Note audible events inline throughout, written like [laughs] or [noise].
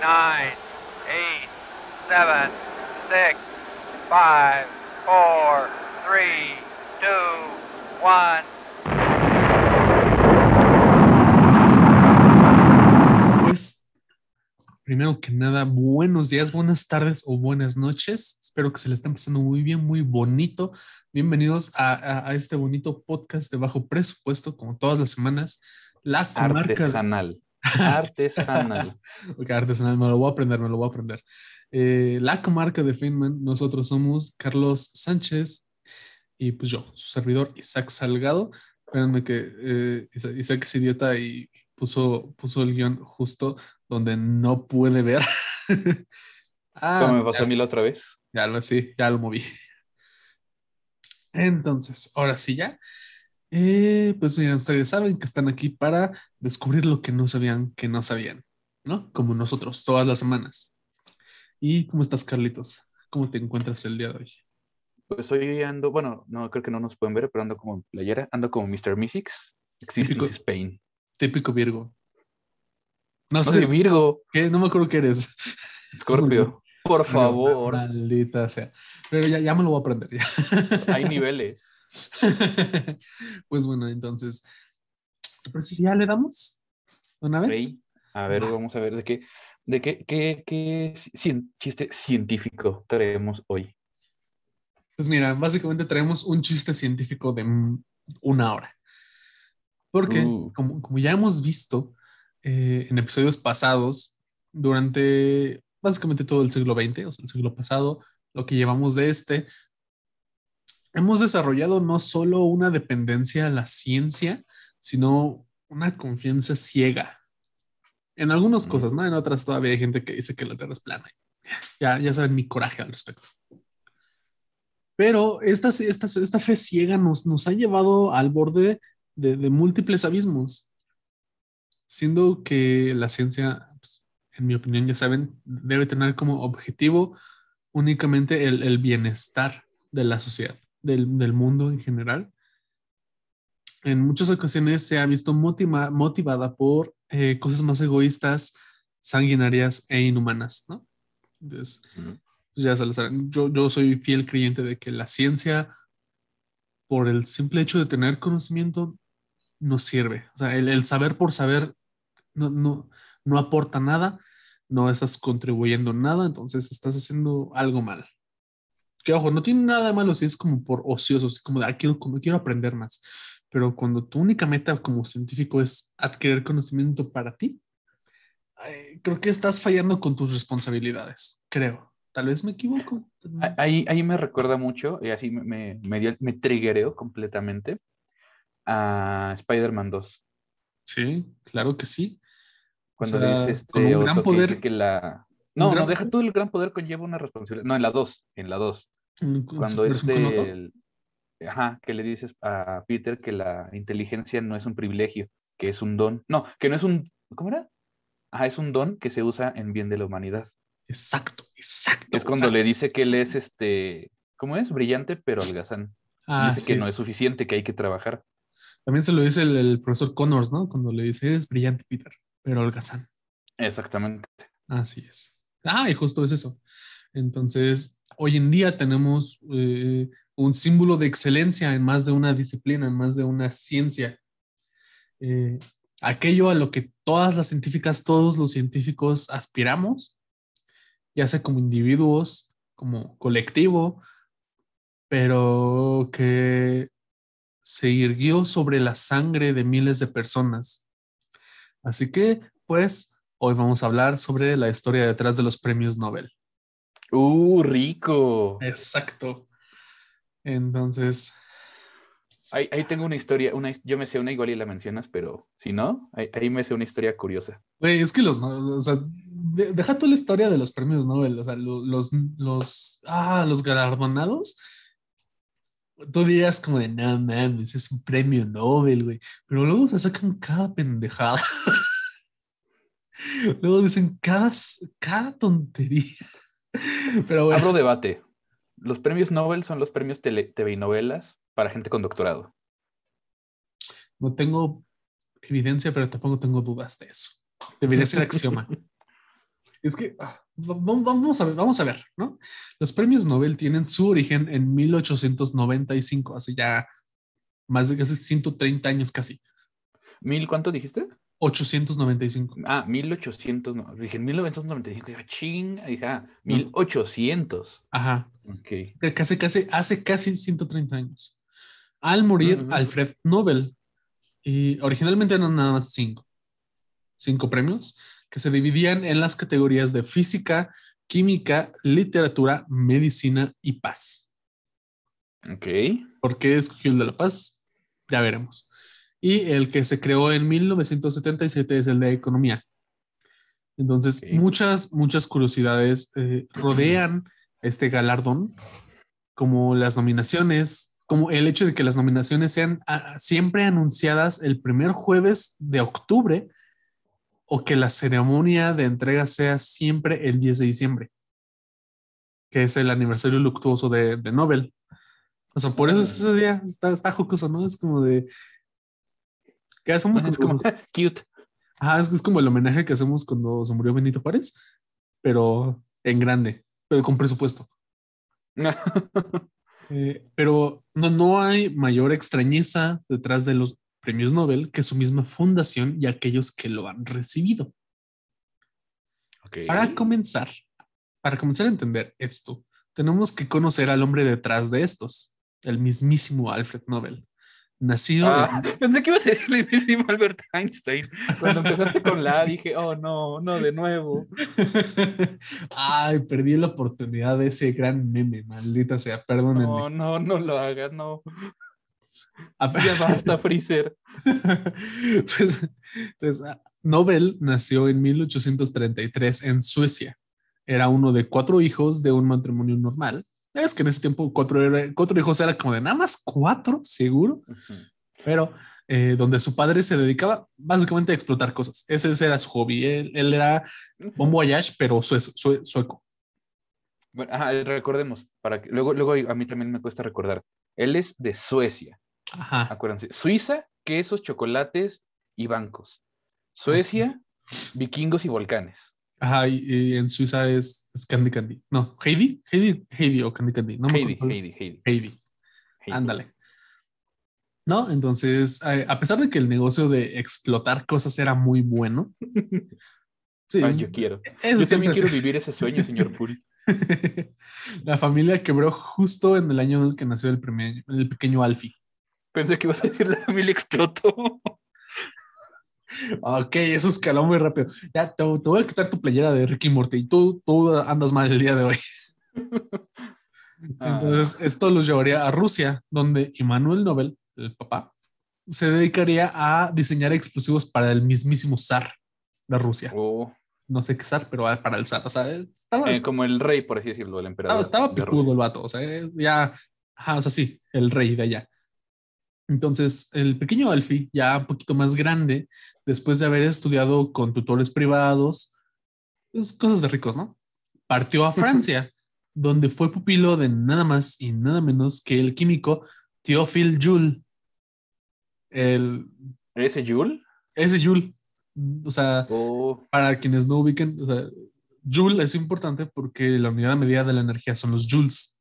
nine, eight, seven, six, five, four, three, two, one. Pues, primero que nada, buenos días, buenas tardes o buenas noches. Espero que se le esté pasando muy bien, muy bonito. Bienvenidos a, a, este bonito podcast de bajo presupuesto, como todas las semanas. La comarca artesanal. Artesanal. [laughs] ok, artesanal, me lo voy a aprender, me lo voy a aprender. Eh, la comarca de Feynman, nosotros somos Carlos Sánchez y pues yo, su servidor Isaac Salgado. Espérenme que eh, Isaac es idiota y puso, puso el guión justo donde no puede ver. [laughs] ah, me pasó a mí la otra vez? Ya lo, sí, ya lo moví. Entonces, ahora sí ya. Eh, pues miren, ustedes saben que están aquí para descubrir lo que no sabían que no sabían, ¿no? Como nosotros, todas las semanas. ¿Y cómo estás, Carlitos? ¿Cómo te encuentras el día de hoy? Pues hoy ando, bueno, no creo que no nos pueden ver, pero ando como playera, ando como Mr. Mystics, típico, Spain. Típico Virgo. No, sé, soy Virgo. ¿Qué? No me acuerdo qué eres. Scorpio. [laughs] Por favor. Maldita sea. Pero ya, ya me lo voy a aprender. Ya. Hay niveles. [laughs] pues bueno, entonces, pues ya le damos una vez. A ver, vamos a ver de qué, de qué, qué, qué chiste científico traemos hoy. Pues mira, básicamente traemos un chiste científico de una hora. Porque, uh. como, como, ya hemos visto eh, en episodios pasados, durante básicamente todo el siglo XX, o sea, el siglo pasado, lo que llevamos de este, hemos desarrollado no solo una dependencia a la ciencia, sino una confianza ciega. En algunas cosas, ¿no? En otras todavía hay gente que dice que la Tierra es plana. Ya, ya saben mi coraje al respecto. Pero esta, fe ciega nos, ha llevado al borde de, múltiples abismos, siendo que la ciencia, pues, en mi opinión, ya saben, debe tener como objetivo únicamente el bienestar de la sociedad del, mundo en general, en muchas ocasiones se ha visto motivada por eh, cosas más egoístas, sanguinarias e inhumanas, Entonces, pues, Yo, soy fiel creyente de que la ciencia, por el simple hecho de tener conocimiento, no sirve. O sea, el, saber por saber no, no, no aporta nada, no estás contribuyendo nada, entonces estás haciendo algo mal. Que ojo, no tiene nada de malo si es como por ociosos, como de, ah, quiero, como, quiero aprender más. Pero cuando tu única meta como científico es adquirir conocimiento para ti, creo que estás fallando con tus responsabilidades, creo. Tal vez me equivoco. Ahí, ahí me recuerda mucho, y así me, me, me triggereo completamente a Spider-Man 2. Sí, claro que sí. Cuando dices sea, dice gran poder. Que, la... No, no, deja tú el gran poder conlleva una responsabilidad. No, en la 2, en la 2. Cuando Ajá, que le dices a Peter que la inteligencia no es un privilegio, que es un don. No, que no es un... ¿Cómo era? Ajá, ah, es un don que se usa en bien de la humanidad. Exacto, exacto. Es cuando le dice que él es este... ¿Cómo es? Brillante, pero holgazán. Ah, dice que no es suficiente, que hay que trabajar. También se lo dice el, profesor Connors, ¿no? Cuando le dice, es brillante, Peter, pero holgazán. Exactamente. Así es. Ah, y justo es eso. Entonces, hoy en día tenemos eh, un símbolo de excelencia en más de una disciplina, en más de una ciencia. Eh, aquello a lo que todas las científicas, todos los científicos aspiramos, ya sea como individuos, como colectivo, pero que se irguió sobre la sangre de miles de personas. Así que, pues, hoy vamos a hablar sobre la historia detrás de los premios Nobel. Uh, rico. Exacto. Entonces. Ahí, tengo una historia, una, yo me sé una igual y la mencionas, pero si no, ahí, me sé una historia curiosa. Güey, es que los, o sea, deja toda la historia de los premios Nobel, o sea, los, los, ah, los galardonados, tú dirías como de, no mames, es un premio Nobel, güey, pero luego se sacan cada pendejada. [laughs] luego dicen cada, cada tontería. Pero bueno. Abro debate. Los premios Nobel son los premios tele, y novelas para gente con doctorado. No tengo evidencia, pero tampoco tengo dudas de eso. Debería ser axioma. [laughs] es que ah, vamos a ver, vamos a ver, ¿no? Los premios Nobel tienen su origen en 1895, hace ya más de casi 130 años casi. ¿Mil cuánto dijiste? 895. Ah, 1800, no, dije 1995, dije, ching, dije, 1800. Ajá. Ok. Casi, casi, hace casi 130 años. Al morir mm. Alfred Nobel, y originalmente eran nada más cinco, cinco premios que se dividían en las categorías de física, química, literatura, medicina y paz. Ok. ¿Por qué escogió el de la paz? Ya veremos y el que se creó en 1977 es el de economía. Entonces, muchas, muchas curiosidades eh, rodean este galardón, como las nominaciones, como el hecho de que las nominaciones sean ah, siempre anunciadas el primer jueves de octubre o que la ceremonia de entrega sea siempre el 10 de diciembre, que es el aniversario luctuoso de, de Nobel. O sea, por eso es ese día, está, está jocoso, ¿no? Es como de, [laughs] que hacemos como, cute. es, como el homenaje que hacemos cuando se murió Benito Juárez, pero en grande, pero con presupuesto. [laughs] Eh, pero no, no hay mayor extrañeza detrás de los premios Nobel que su misma fundación y aquellos que lo han recibido. Para comenzar, para comenzar a entender esto, tenemos que conocer al hombre detrás de estos, el mismísimo Alfred Nobel. Nacido. Ah, [laughs] Pensé que ibas a ser el mismo Albert Einstein. Cuando empezaste con la A dije, oh no, no, de nuevo. [laughs] Ay, perdí la oportunidad de ese gran meme, maldita sea, perdónenme. No, no, no lo hagas, no. [laughs] Ya basta, Freezer. Pues, entonces, ah, Nobel nació en 1833 en Suecia. Era uno de cuatro hijos de un matrimonio normal es que en ese tiempo cuatro, cuatro hijos era como de nada más cuatro, seguro. Pero eh, donde su padre se dedicaba básicamente a explotar cosas. Ese, era su hobby. Él, era un voyage, pero sue, sueco. Bueno, recordemos, para que, luego, luego a mí también me cuesta recordar. Él es de Suecia. Ajá. Acuérdense. Suiza, quesos, chocolates y bancos. Suecia, vikingos y volcanes. Ajá, y, en Suiza es, Candy Candy. No, Heidi, Heidi, Heidi o Candy Candy. No Heidi, Heidi, Heidi, Heidi. Ándale. ¿No? Entonces, a pesar de que el negocio de explotar cosas era muy bueno. [laughs] sí, ah, yo quiero. Eso yo también quiero [laughs] vivir ese sueño, señor Puri. [laughs] La familia quebró justo en el año en el que nació el, el pequeño Alfie. Pensé que ibas a decir la familia explotó. Ok, eso escaló muy rápido. Ya te, voy a quitar tu playera de Ricky Morty. Tú, tú andas mal el día de hoy. [laughs] Ah. Entonces, esto los llevaría a Rusia, donde Immanuel Nobel, el papá, se dedicaría a diseñar explosivos para el mismísimo zar de Rusia. Oh. No sé qué zar, pero para el zar. O sea, estaba, eh, como el rey, por así decirlo, el emperador. Estaba, picudo el vato. O sea, eh, ya. Ajá, o sea, sí, el rey de allá. Entonces, el pequeño Alfie, ya un poquito más grande, después de haber estudiado con tutores privados, es pues, cosas de ricos, ¿no? Partió a Francia, donde fue pupilo de nada más y nada menos que el químico Théophile Joule. El... ¿Ese Joule? Ese Joule. O sea, oh. para quienes no ubiquen, o sea, Joule es importante porque la unidad de medida de la energía son los joules.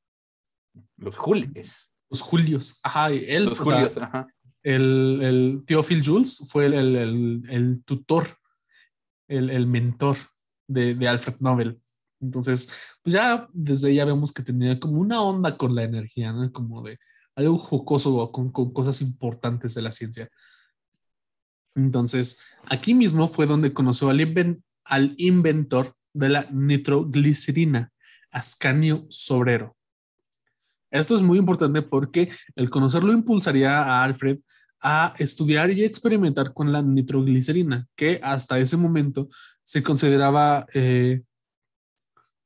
Los jules. Los Julios, ajá, él. El, el, tío Phil Jules fue el, tutor, el, mentor de, Alfred Nobel. Entonces, pues ya desde ya vemos que tenía como una onda con la energía, ¿no? Como de algo jocoso con, con cosas importantes de la ciencia. Entonces, aquí mismo fue donde conoció al inventor de la nitroglicerina, Ascanio Sobrero. Esto es muy importante porque el conocerlo impulsaría a Alfred a estudiar y experimentar con la nitroglicerina, que hasta ese momento se consideraba eh,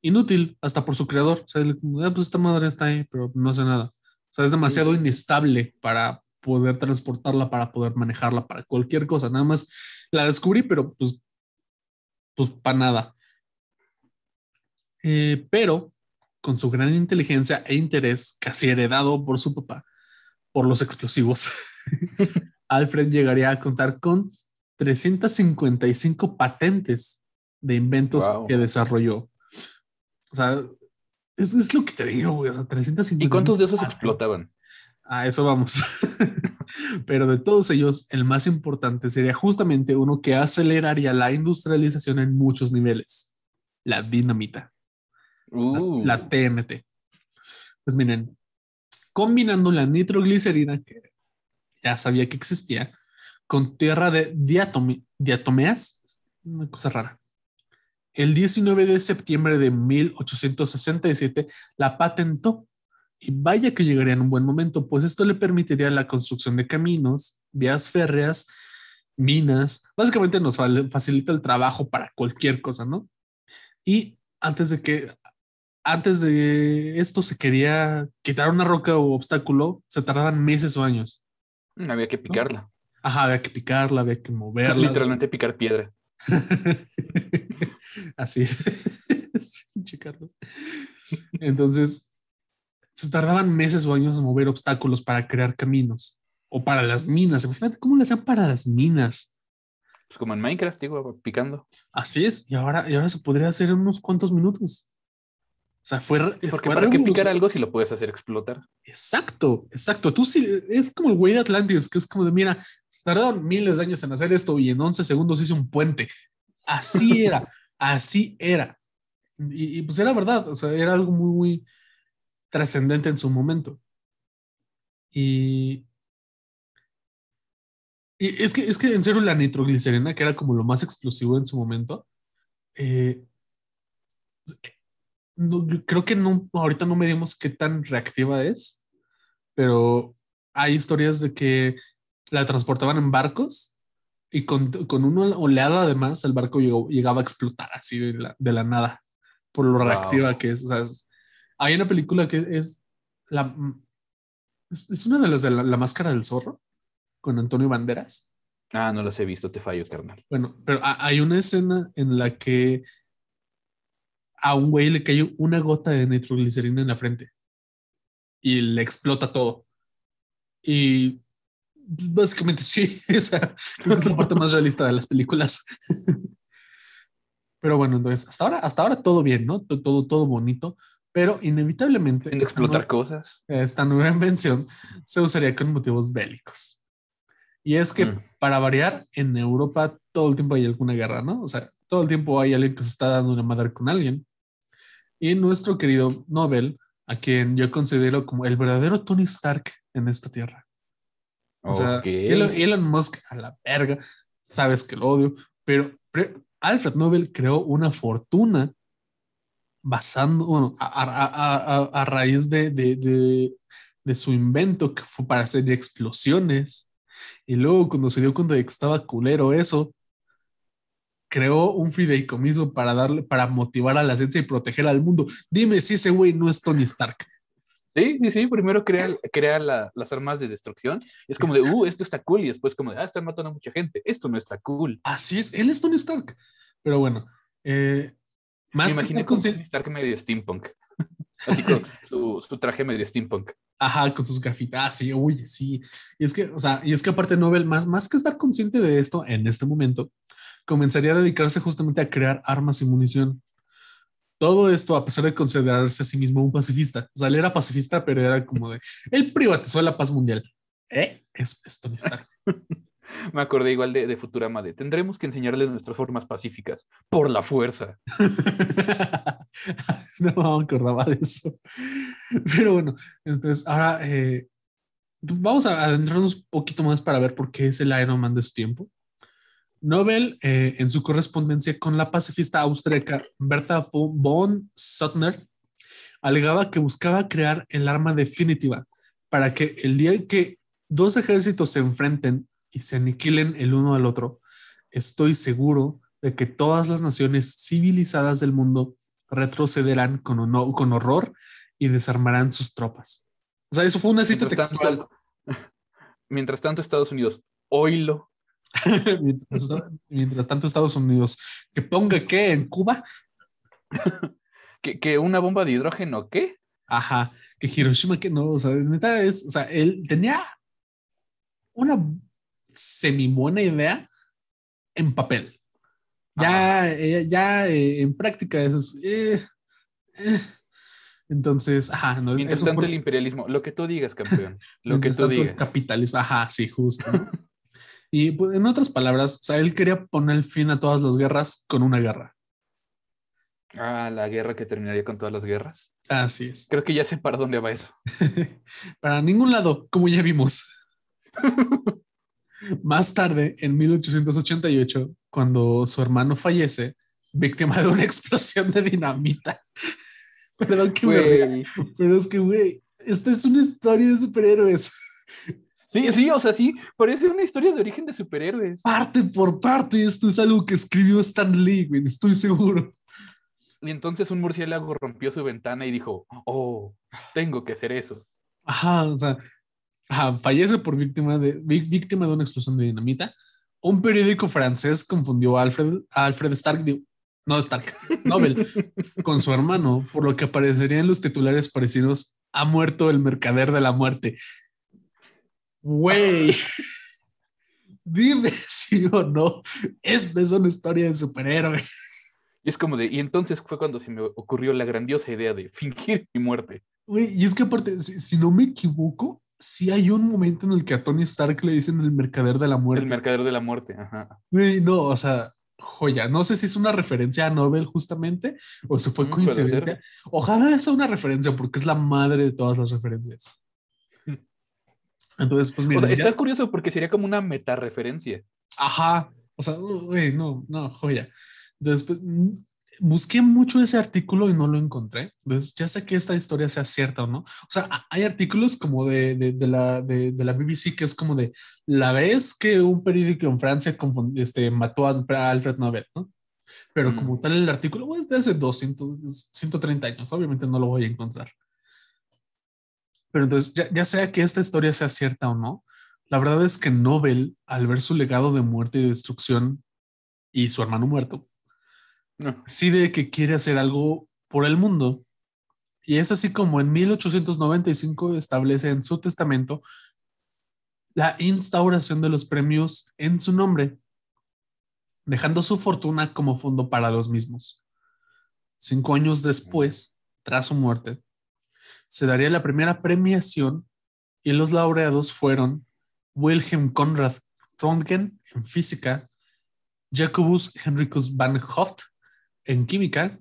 inútil hasta por su creador. O sea, ah, pues esta madre está ahí, pero no hace nada. O sea, es demasiado inestable para poder transportarla, para poder manejarla, para cualquier cosa. Nada más la descubrí, pero pues, pues para nada. Eh, pero con su gran inteligencia e interés casi heredado por su papá por los explosivos, [laughs] Alfred llegaría a contar con 355 patentes de inventos que desarrolló. O sea, es, lo que te digo, ¿Y cuántos de esos explotaban? A eso vamos. [laughs] Pero de todos ellos, el más importante sería justamente uno que aceleraría la industrialización en muchos niveles, la dinamita. La, TMT. Uh. Pues miren, combinando la nitroglicerina, que ya sabía que existía, con tierra de diatomeas, una cosa rara. El 19 de septiembre de 1867 la patentó. Y vaya que llegaría en un buen momento, pues esto le permitiría la construcción de caminos, vías férreas, minas. Básicamente nos facilita el trabajo para cualquier cosa, ¿no? Y antes de que antes de esto se quería quitar una roca o obstáculo, se tardaban meses o años. Mm, había que picarla. Ajá, había que picarla, había que [laughs] moverla. Literalmente picar piedra. [laughs] Así es. [laughs] Entonces, se tardaban meses o años en mover obstáculos para crear caminos o para las minas. Imagínate cómo le hacían para las minas. Pues como en Minecraft, digo, picando. Así es, y ahora, y ahora se podría hacer en unos cuantos minutos. O sea, fue. Porque para qué picar algo si lo puedes hacer explotar. Exacto, exacto. Tú sí, es como el güey de Atlantis, que es como de, mira, tardaron miles de años en hacer esto y en 11 segundos hice un puente. Así [laughs] era, así era. Y, pues era verdad, o sea, era algo muy, muy trascendente en su momento. Y, y es, que, es que en serio la nitroglicerina, que era como lo más explosivo en su momento, eh, creo que no, ahorita no medimos qué tan reactiva es, pero hay historias de que la transportaban en barcos y con, con una oleada además el barco llegaba a explotar así de la, nada por lo reactiva que es. O sea, hay una película que es la es, una de las de la, la, máscara del zorro con Antonio Banderas. Ah, no las he visto, te fallo, carnal. Bueno, pero hay una escena en la que a un güey le cayó una gota de nitroglicerina en la frente y le explota todo. Y pues, básicamente [laughs] sí, esa es la parte más realista de las películas. [laughs] Pero bueno, entonces, hasta ahora, hasta ahora todo bien, ¿no? Todo, todo bonito, pero inevitablemente... explotar cosas. Esta nueva invención se usaría con motivos bélicos. Y es que, mm. para variar, en Europa todo el tiempo hay alguna guerra, ¿no? O sea, todo el tiempo hay alguien que se está dando una madre con alguien y nuestro querido Nobel, a quien yo considero como el verdadero Tony Stark en esta tierra. O sea, Elon, Musk a la verga, sabes que lo odio, pero Alfred Nobel creó una fortuna basando, a, raíz de, su invento que fue para hacer explosiones. Y luego cuando se dio cuenta de que estaba culero eso, creó un fideicomiso para darle, para motivar a la ciencia y proteger al mundo. Dime si ese güey no es Tony Stark. Sí, sí, sí, primero crea las armas de destrucción. Es como de, uh, esto está cool. Y después como de, ah, están matando a mucha gente. Esto no está cool. Así es, él es Tony Stark. Pero bueno, eh, más que con Tony Stark medio steampunk. [laughs] Así con su, traje medio steampunk. Ajá, con sus gafitas, ah, sí, Y es que, o sea, y es que aparte Nobel, más, más que estar consciente de esto en este momento, comenzaría a dedicarse justamente a crear armas y munición. Todo esto a pesar de considerarse a sí mismo un pacifista. O sea, él era pacifista, pero era como de, él privatizó la paz mundial. ¿Eh? Es, es está [laughs] Me acordé igual de, de, Futurama de tendremos que enseñarles nuestras formas pacíficas por la fuerza. [laughs] no me acordaba de eso. Pero bueno, entonces ahora eh, vamos a adentrarnos un poquito más para ver por qué es el Iron Man de su tiempo. Nobel, eh, en su correspondencia con la pacifista austríaca Bertha von Suttner, alegaba que buscaba crear el arma definitiva para que el día en que dos ejércitos se enfrenten y se aniquilen el uno al otro, estoy seguro de que todas las naciones civilizadas del mundo retrocederán con, con horror y desarmarán sus tropas. O sea, eso fue una cita textual. [laughs] mientras tanto, Estados Unidos, oílo, [laughs] mientras, tanto, Estados Unidos, que ponga qué en Cuba. [laughs] ¿Que, una bomba de hidrógeno qué? Ajá, que Hiroshima que no, o sea, es, él tenía una semi buena idea en papel. Ya, eh, ya eh, en práctica es... Eh, entonces, ajá. Mientras tanto, el imperialismo, lo que tú digas, campeón. Lo [laughs] que tú digas. capitalismo, ajá, sí, justo. Y pues, en otras palabras, o sea, él quería poner fin a todas las guerras con una guerra. Ah, la guerra que terminaría con todas las guerras. Así es. Creo que ya sé para dónde va eso. [laughs] para ningún lado, como ya vimos. [laughs] Más tarde, en 1888, cuando su hermano fallece, víctima de una [laughs] explosión de dinamita. Perdón que pero es que, güey, esta es una historia de superhéroes. Sí, sí, o sea, sí, parece una historia de origen de superhéroes. Parte por parte, esto es algo que escribió Stan Lee, estoy seguro. Y entonces un murciélago rompió su ventana y dijo, oh, tengo que hacer eso. Ajá, o sea, fallece por víctima de, víctima de una explosión de dinamita. Un periódico francés confundió a Alfred, a Alfred Stark, no Stark, Nobel, [laughs] con su hermano, por lo que aparecerían los titulares parecidos, ha muerto el mercader de la muerte. Güey. [laughs] Dime sí o no. Esta es una historia de superhéroe. Y es como de, y entonces fue cuando se me ocurrió la grandiosa idea de fingir mi muerte. y es que aparte, si, no me equivoco, si hay un momento en el que a Tony Stark le dicen el mercader de la muerte. El mercader de la muerte, ajá. no, o sea, joya. No sé si es una referencia a Nobel justamente o si fue mm, coincidencia. Ojalá sea una referencia porque es la madre de todas las referencias. Entonces, pues mira. está curioso porque sería como una meta referencia. Ajá. O sea, güey, no, no, joya. Entonces, pues, mm, busqué mucho ese artículo y no lo encontré. Entonces, ya sé que esta historia sea cierta o no. O sea, hay artículos como de, de, la, de, de, la BBC que es como de la vez que un periódico en Francia este, mató a Alfred Nobel, ¿no? Pero como mm. tal, el artículo es de hace 200, 130 años. Obviamente no lo voy a encontrar. Pero entonces, ya, sea que esta historia sea cierta o no, la verdad es que Nobel, al ver su legado de muerte y destrucción y su hermano muerto, decide que quiere hacer algo por el mundo. Y es así como en 1895 establece en su testamento la instauración de los premios en su nombre, dejando su fortuna como fondo para los mismos. Cinco años después, tras su muerte, se daría la primera premiación y los laureados fueron Wilhelm Conrad Röntgen en física, Jacobus Henricus van Hoft en química,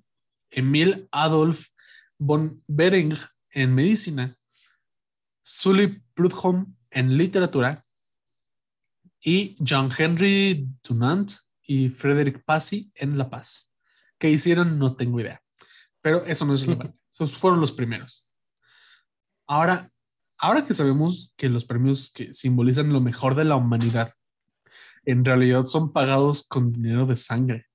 Emil Adolf von Behring en medicina, Sully Prudhomme en literatura y John Henry Dunant y Frederick Passy en La Paz. ¿Qué hicieron? No tengo idea. Pero eso no es [laughs] relevante. Esos fueron los primeros. Ahora, ahora que sabemos que los premios que simbolizan lo mejor de la humanidad en realidad son pagados con dinero de sangre.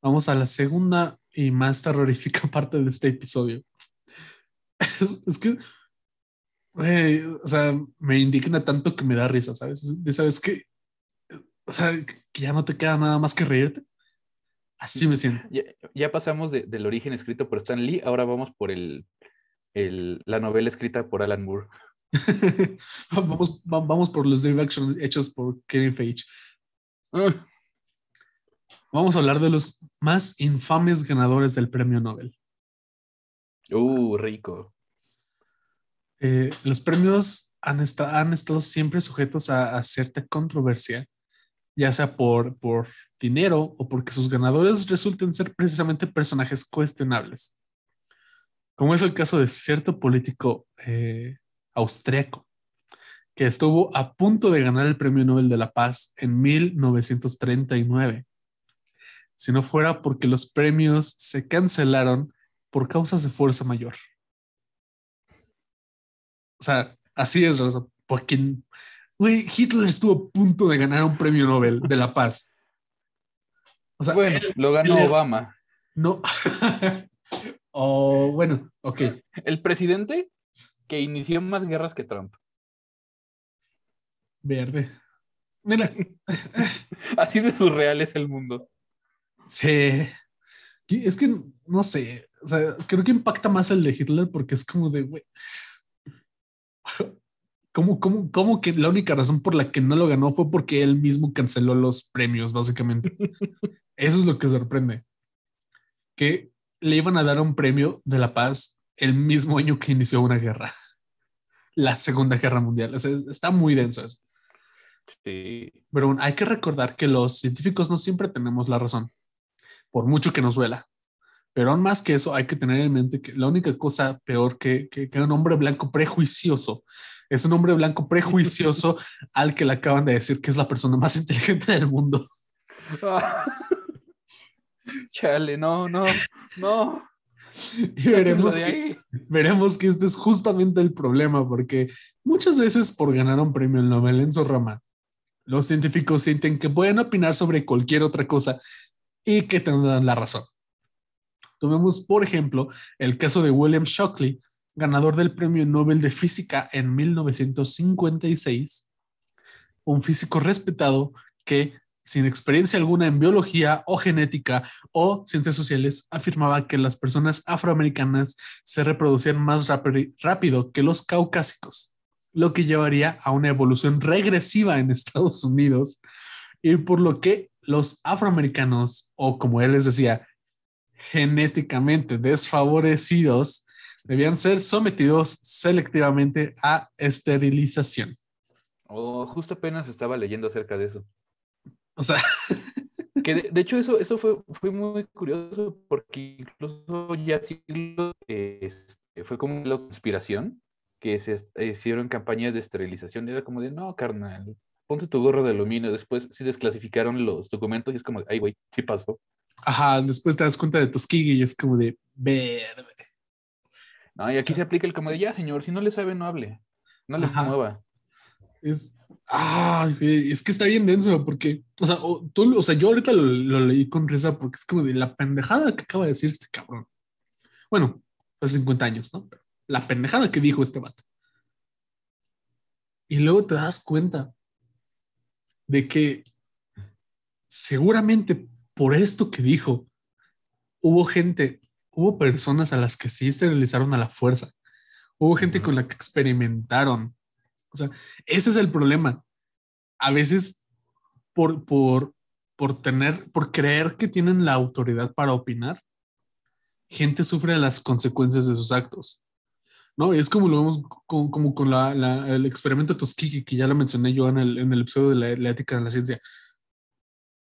Vamos a la segunda y más terrorífica [laughs] parte de este episodio. Es, que, o sea, me indigna tanto que me da risa, ¿sabes? De sabes que, o sea, que ya no te queda nada más que reírte. Así me siento. Ya, pasamos del origen escrito por Stan Lee, ahora vamos por el la novela escrita por Alan Moore. [laughs] vamos, por los live hechos por Kevin Feige. Ah. Vamos a hablar de los más infames ganadores del premio Nobel. Uh, rico. Eh, los premios han, estado siempre sujetos a, cierta controversia, ya sea por dinero o porque sus ganadores resulten ser precisamente personajes cuestionables como es el caso de cierto político eh, austriaco que estuvo a punto de ganar el Premio Nobel de la Paz en 1939, si no fuera porque los premios se cancelaron por causas de fuerza mayor. O sea, así es, porque Hitler estuvo a punto de ganar un Premio Nobel de la Paz. bueno, lo ganó Obama. No. [laughs] O oh, bueno, ok. El presidente que inició más guerras que Trump. Verde. Mira. Así de surreal es el mundo. Sí. Es que, no sé, creo que impacta más el de Hitler porque es como de, güey, ¿Cómo, cómo, que la única razón por la que no lo ganó fue porque él mismo canceló los premios, básicamente? [laughs] Eso es lo que sorprende. Que le iban a dar un premio de la paz el mismo año que inició una guerra, [laughs] la Segunda Guerra Mundial. está muy denso eso. Pero hay que recordar que los científicos no siempre tenemos la razón, por mucho que nos duela. Pero aún más que eso, hay que tener en mente que la única cosa peor que, que un hombre blanco prejuicioso es un hombre blanco prejuicioso [laughs] al que le acaban de decir que es la persona más [laughs] inteligente del mundo. Chale, no, no, no. [laughs] Y veremos que, veremos que este es justamente el problema, porque muchas veces por ganar un premio Nobel en su rama, los científicos sienten que pueden opinar sobre cualquier otra cosa y que tendrán la razón. Tomemos, por ejemplo, el caso de William Shockley, ganador del Premio Nobel de Física en 1956, un físico respetado que sin experiencia alguna en biología o genética o ciencias sociales, afirmaba que las personas afroamericanas se reproducían más rápido que los caucásicos, lo que llevaría a una evolución regresiva en [laughs] Estados Unidos y por lo que los afroamericanos, o como él les decía, genéticamente desfavorecidos, debían ser sometidos selectivamente a esterilización. O oh, justo apenas estaba leyendo acerca de eso. O sea. [laughs] Que de, hecho eso, eso fue, fue muy curioso porque incluso ya siglos este, fue como la conspiración que se hicieron campañas de esterilización. Era como de, no, carnal, ponte tu gorro de aluminio. Después sí desclasificaron los documentos y es como, de, ay, güey, sí pasó. Ajá, después te das cuenta de Tuskegee y es como de, verde. No, y aquí se aplica el como de, ya, señor, si no le sabe, no hable. No le mueva es, es que está bien denso, porque, o sea, tú, o sea yo ahorita lo, leí con risa porque es como de la pendejada que acaba de decir este cabrón. Bueno, hace 50 años, ¿no? la pendejada que dijo este vato. Y luego te das cuenta de que seguramente por esto que dijo, hubo gente, hubo personas a las que sí se a la fuerza. Hubo gente con la que experimentaron o sea, ese es el problema. A veces por, por, por tener, por creer que tienen la autoridad para opinar, gente sufre las consecuencias de sus actos. ¿No? Es como lo vemos con, como con la, el experimento de Tuskegee, que ya lo mencioné yo en el, episodio de la, ética en la ciencia.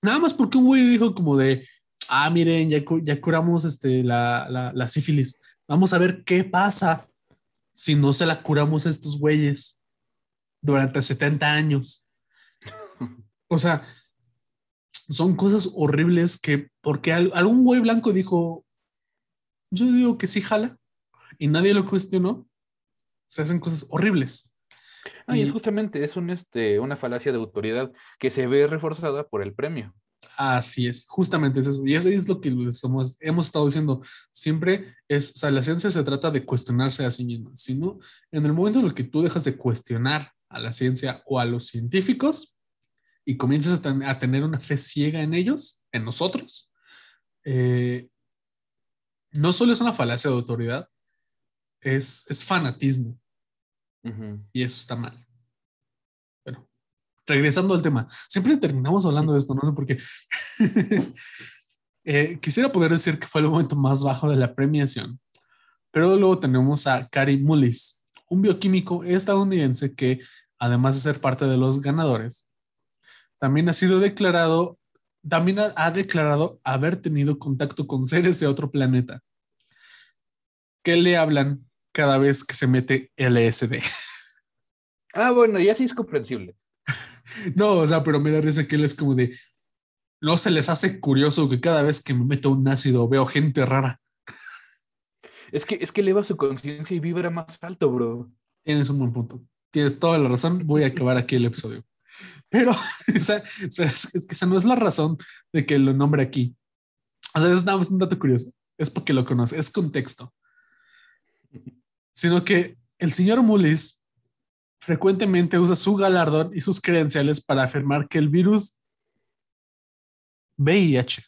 Nada más porque un güey dijo como de, ah, miren, ya, ya curamos este, la, sífilis. Vamos a ver qué pasa si no se la curamos a estos güeyes durante 70 años. O sea, son cosas horribles que, porque algún güey blanco dijo, yo digo que sí jala, y nadie lo cuestionó, se hacen cosas horribles. y es justamente, es un, este, una falacia de autoridad que se ve reforzada por el premio. Así es, justamente es eso. Y eso es lo que somos, hemos estado diciendo. Siempre es, o la ciencia se trata de cuestionarse a sí misma. Si no, en el momento en el que tú dejas de cuestionar a la ciencia o a los científicos y comienzas a, tener una fe ciega en ellos, en nosotros, eh, no solo es una falacia de autoridad, es, fanatismo. Y eso está mal. Bueno, regresando al tema, siempre terminamos hablando de esto, no sé por qué. [laughs] Eh, quisiera poder decir que fue el momento más bajo de la premiación, pero luego tenemos a Cari Mullis, un bioquímico estadounidense que, además de ser parte de los ganadores, también ha sido declarado, también ha, declarado haber tenido contacto con seres de otro planeta que le hablan cada vez que se mete LSD. [laughs] Ah, bueno, ya sí es comprensible. [laughs] No, o sea, pero me da risa que él es como de, no se les hace curioso que cada vez que me meto un ácido veo gente rara. Es que, es que eleva su conciencia y vibra más alto, bro. Tienes un buen punto. Tienes toda la razón. Voy a acabar aquí el episodio. Pero [laughs] esa, no es la razón de que lo nombre aquí. O sea, es nada más un dato curioso. Es porque lo conoce, es contexto. Sino que el señor Mullis frecuentemente usa su galardón y sus credenciales para afirmar que el virus VIH,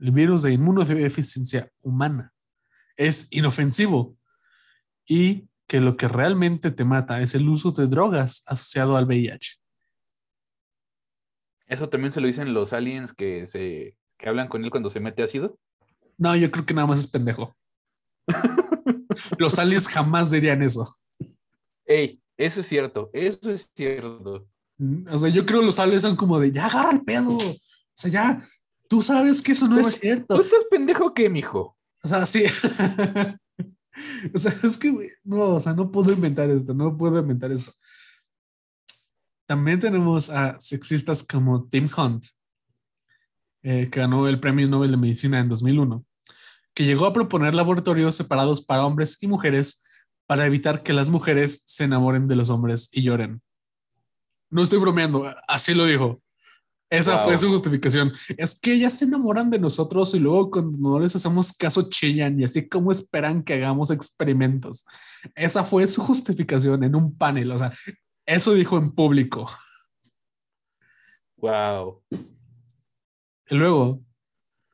el virus de inmunodeficiencia humana, es inofensivo y que lo que realmente te mata es el uso de drogas asociado al VIH. ¿Eso también se lo dicen los aliens que, se, hablan con él cuando se mete ácido? No, yo creo que nada más es pendejo. [laughs] los aliens jamás dirían eso. Ey, eso es cierto, eso es cierto. Mm, o sea, yo creo que los aliens son como de ya agarra el pedo. O sea, ya, tú sabes que eso no pues, es cierto. Tú pues estás pendejo que, mijo. O sea, sí. [laughs] o sea, es que, no, o sea, no puedo inventar esto, no puedo inventar esto. También tenemos a sexistas como Tim Hunt, eh, que ganó el Premio Nobel de Medicina en 2001, que llegó a proponer laboratorios separados para hombres y mujeres para evitar que las mujeres se enamoren de los hombres y lloren. No estoy bromeando, así lo dijo. Esa fue su justificación. Es que ellas se enamoran de nosotros y luego cuando no les hacemos caso chillan y así como esperan que hagamos experimentos. Esa fue su justificación en un panel. O sea, eso dijo en público. Wow. Y luego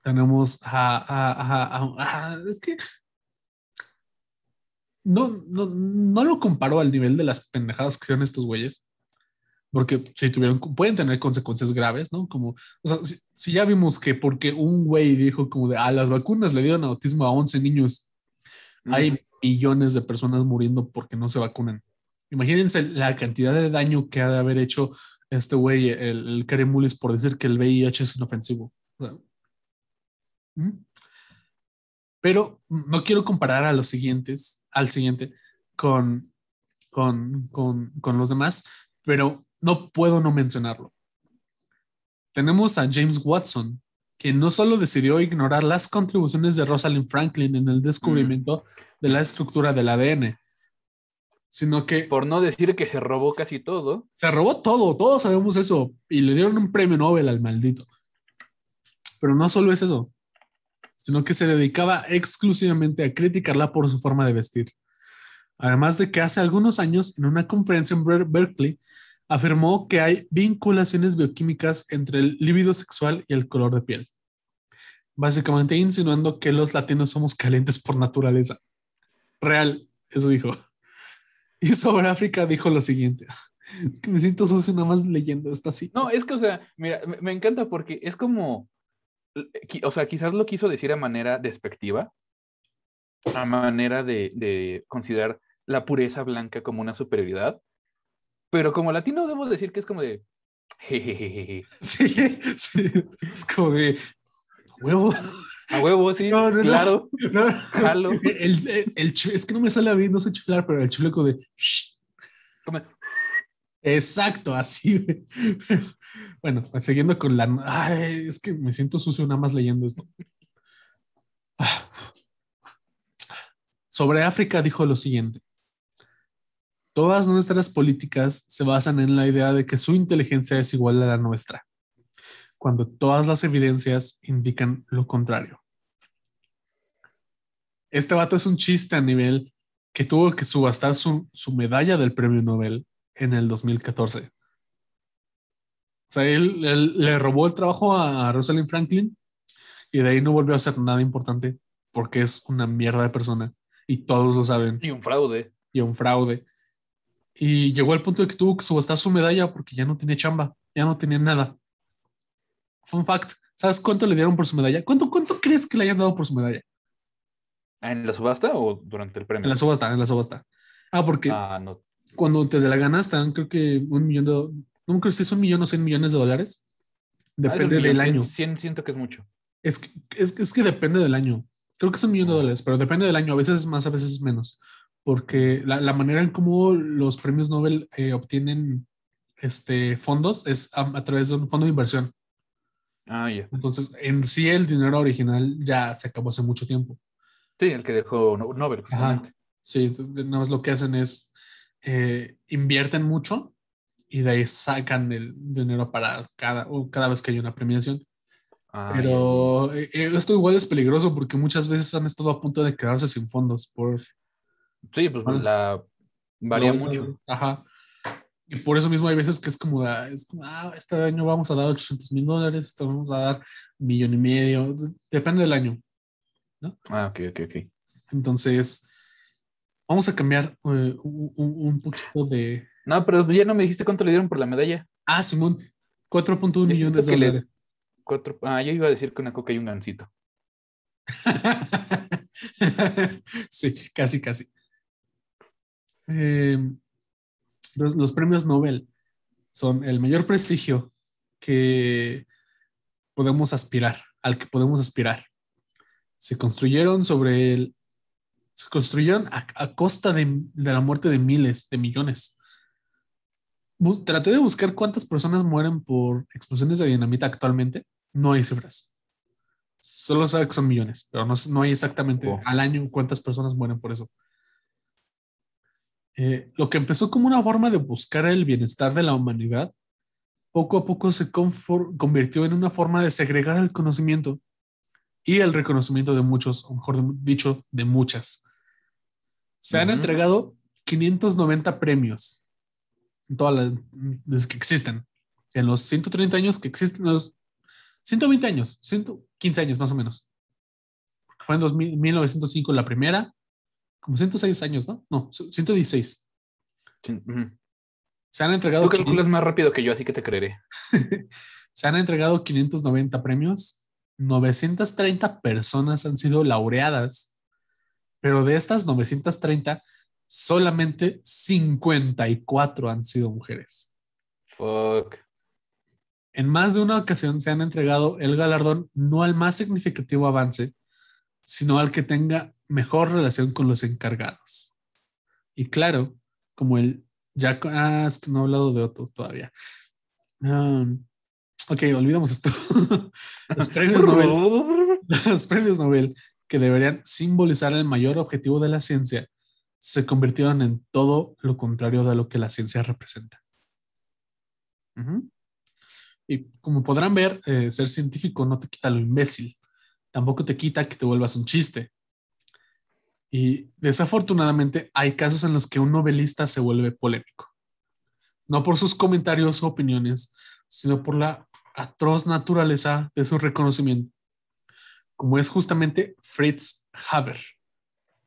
tenemos a, es que no, no, lo comparo al nivel de las pendejadas que son estos güeyes porque si tuvieron, pueden tener consecuencias graves, ¿no? Como, o sea, si, ya vimos que porque un güey dijo como de, ah, las vacunas le dieron autismo a 11 niños, hay millones de personas muriendo porque no se vacunan. Imagínense la cantidad de daño que ha de haber hecho este güey, el, el por decir que el VIH es inofensivo. ¿Mm? Pero no quiero comparar a los siguientes, al siguiente, con, con, con, con los demás, pero no puedo no mencionarlo. Tenemos a James Watson, que no solo decidió ignorar las contribuciones de Rosalind Franklin en el mm. descubrimiento de la estructura del ADN, sino que... Por no decir que se robó casi todo. Se robó todo, todos sabemos eso, y le dieron un premio Nobel al maldito. Pero no solo es eso, sino que se dedicaba exclusivamente a criticarla por su forma de vestir. Además de que hace algunos años, en una conferencia en Berkeley, afirmó que hay vinculaciones bioquímicas entre el líbido sexual y el color de piel, básicamente insinuando que los latinos somos calientes por naturaleza. Real, eso dijo. Y sobre África dijo lo siguiente. Es que me siento sucio nada más leyendo esta así. No, es que, o sea, mira, me, encanta porque es como, o sea, quizás lo quiso decir a manera despectiva, a manera de, de considerar la pureza blanca como una superioridad, pero como latino debemos decir que es como de... [laughs] Sí, sí, es como de... Huevo. A huevo, sí, claro claro. El, es que no me sale a mí, no sé chiflar, pero el chuleco de... Exacto, así. [laughs] Bueno, siguiendo con la... Ay, es que me siento sucio nada más leyendo esto. Ah. Sobre África dijo lo siguiente. Todas nuestras políticas se basan en la idea de que su inteligencia es igual a la nuestra, cuando todas las evidencias indican lo contrario. Este vato es un chiste a nivel que tuvo que subastar su, medalla del premio Nobel en el 2014. O sea, él, él le robó el trabajo a Rosalind Franklin y de ahí no volvió a hacer nada importante porque es una mierda de persona y todos lo saben. Y un fraude. Y un fraude y llegó al punto de que tuvo que subastar su medalla porque ya no tenía chamba, ya no tenía nada. Fun fact, ¿sabes cuánto le dieron por su medalla? ¿Cuánto, cuánto crees que le hayan dado por su medalla? ¿En la subasta o durante el premio? En la subasta, en la subasta. Ah, porque ah, no. cuando te la ganaste creo que un millón de... No creo si es un millón o cien millones de dólares. Ah, depende del año. siento que es mucho. Es es, es que depende del año. Creo que es un millón de dólares, pero depende del año. A veces es más, a veces es menos porque la, manera en cómo los premios Nobel eh, obtienen este, fondos es a, través de un fondo de inversión. Ah, Entonces, en sí el dinero original ya se acabó hace mucho tiempo. Sí, el que dejó Nobel. Sí, entonces, nada más lo que hacen es eh, invierten mucho y de ahí sacan el dinero para cada, cada vez que hay una premiación. Ah, Pero eh, esto igual es peligroso porque muchas veces han estado a punto de quedarse sin fondos por Sí, pues la varía mucho. Ajá. Y por eso mismo hay veces que es como, ah, es como ah, este año vamos a dar 800 mil dólares, este vamos a dar millón y medio, depende del año. ¿no? Ah, ok, ok, ok. Entonces, vamos a cambiar eh, un, poquito de... No, pero ya no me dijiste cuánto le dieron por la medalla. Ah, Simón, 4.1 millones de dólares. Ah, yo iba a decir que una coca y un gancito. [laughs] sí, casi, casi. Eh, los, premios Nobel son el mayor prestigio que podemos aspirar, al que podemos aspirar. Se construyeron sobre el... Se construyeron a, costa de, la muerte de miles, de millones. traté de buscar cuántas personas mueren por explosiones de dinamita actualmente. No hay cifras. Solo sabe que son millones, pero no, hay exactamente al año cuántas personas mueren por eso. Eh, lo que empezó como una forma de buscar el bienestar de la humanidad, poco a poco se convirtió en una forma de segregar el conocimiento y el reconocimiento de muchos, o mejor dicho, de muchas. Se han entregado 590 premios en todas las que existen. En los 130 años que existen, los 120 años, 115 años más o menos. fue en 1905 la primera, como 106 años, ¿no? No, 116. Se han entregado. Tú calculas más rápido que yo, así que te creeré. [laughs] Se han entregado 590 premios. 930 personas han sido laureadas. Pero de estas 930, solamente 54 han sido mujeres. Fuck. En más de una ocasión se han entregado el galardón no al más significativo avance, sino al que tenga mejor relación con los encargados. Y claro, como el ya ah, es que no he hablado de otro todavía. ok, olvidamos esto. [laughs] los premios Nobel, [laughs] los premios Nobel que deberían simbolizar el mayor objetivo de la ciencia se convirtieron en todo lo contrario de lo que la ciencia representa. Y como podrán ver, eh, ser científico no te quita lo imbécil, tampoco te quita que te vuelvas un chiste, y desafortunadamente hay casos en los que un novelista se vuelve polémico, no por sus comentarios o opiniones, sino por la atroz naturaleza de su reconocimiento, como es justamente Fritz Haber,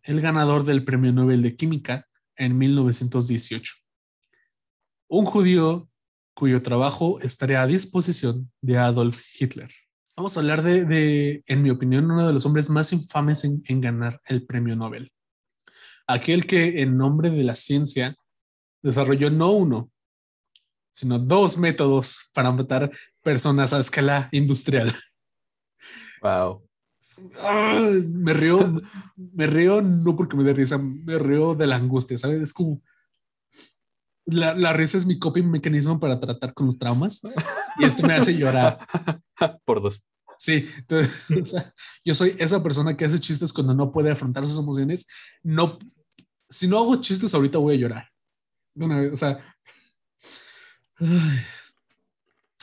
el ganador del Premio Nobel de Química en 1918, un judío cuyo trabajo estaría a disposición de Adolf Hitler. Vamos a hablar de, de, en mi opinión, uno de los hombres más infames en, ganar el premio Nobel. Aquel que en nombre de la ciencia desarrolló no uno, sino dos métodos para matar personas a escala industrial. Wow. me río, me río no porque me dé risa, me río de la angustia, ¿sabes? Es como, la, risa es mi coping mecanismo para tratar con los traumas y esto me hace llorar. [laughs] Por dos. Sí, entonces [laughs] yo soy esa persona que hace chistes cuando no puede afrontar sus emociones. No, si no hago chistes ahorita voy a llorar. o sea.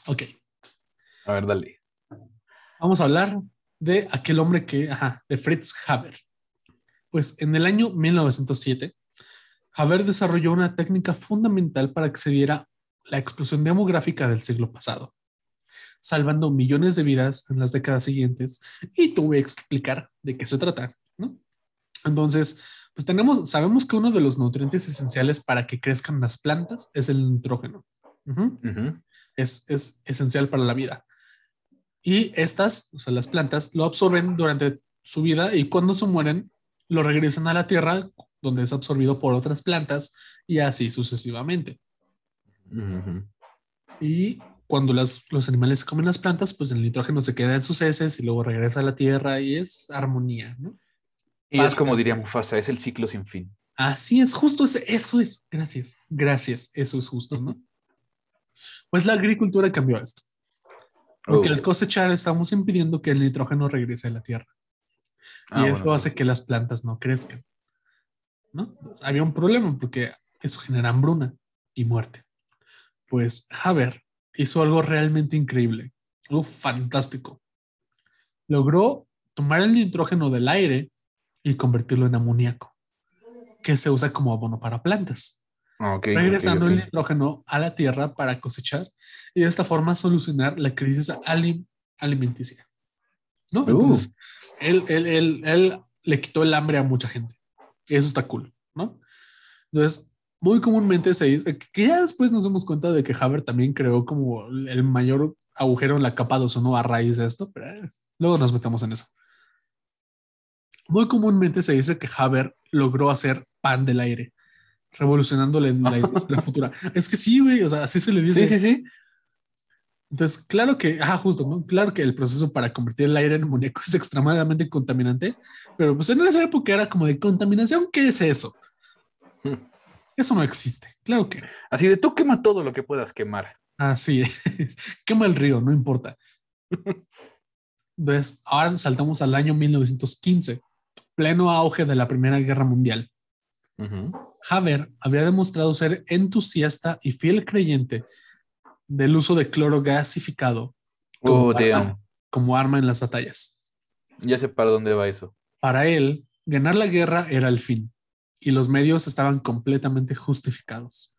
Ok. A ver, dale. Vamos a hablar de aquel hombre que, ajá, de Fritz Haber. Pues en el año 1907, Haber desarrollado una técnica fundamental para que se diera la explosión demográfica del siglo pasado, salvando millones de vidas en las décadas siguientes. Y te voy a explicar de qué se trata, Entonces, pues tenemos, sabemos que uno de los nutrientes esenciales para que crezcan las plantas es el nitrógeno. Es, es, esencial para la vida. Y estas, o sea, las plantas, lo absorben durante su vida y cuando se mueren, lo regresan a la tierra donde es absorbido por otras plantas y así sucesivamente. Y cuando los animales comen las plantas, pues el nitrógeno se queda en sus heces y luego regresa a la tierra y es armonía, ¿no? Y es como diríamos, Mufasa, es el ciclo sin fin. Así es, justo eso es. Gracias, gracias, eso es justo, ¿no? Pues la agricultura cambió esto. Porque oh. al cosechar estamos impidiendo que el nitrógeno regrese a la tierra. Ah, y eso hace que las plantas no crezcan. Había un problema porque eso genera hambruna y muerte. Pues Haber hizo algo realmente increíble, algo fantástico. Logró tomar el nitrógeno del aire y convertirlo en amoníaco, que se usa como abono para plantas. Ah, regresando el nitrógeno a la tierra para cosechar y de esta forma solucionar la crisis alimenticia. ¿No? Uh. él le quitó el hambre a mucha gente. Eso está cool, ¿no? Entonces, muy comúnmente se dice que ya después nos damos cuenta de que Haber también creó como el mayor agujero en la capa o ¿no? a raíz de esto, pero eh, luego nos metemos en eso. Muy comúnmente se dice que Haber logró hacer pan del aire, revolucionándole en la [laughs] futura. Es que sí, güey, o sea, así se le dice. Sí, sí, sí. Entonces, claro que, ah, justo, Claro que el proceso para convertir el aire en muñeco [laughs] es extremadamente contaminante, pero pues en esa época era como de contaminación, ¿qué es eso? Hmm. Eso no existe, claro que. Así de tú quema todo lo que puedas quemar. Ah, sí. [laughs] quema el río, no importa. Entonces, ahora saltamos al año 1915, pleno auge de la Primera Guerra Mundial. Haber había demostrado ser entusiasta y fiel creyente del uso de cloro gasificado oh, como, arma, en las batallas. Ya sé para dónde va eso. Para él, ganar la guerra era el fin, y los medios estaban completamente justificados.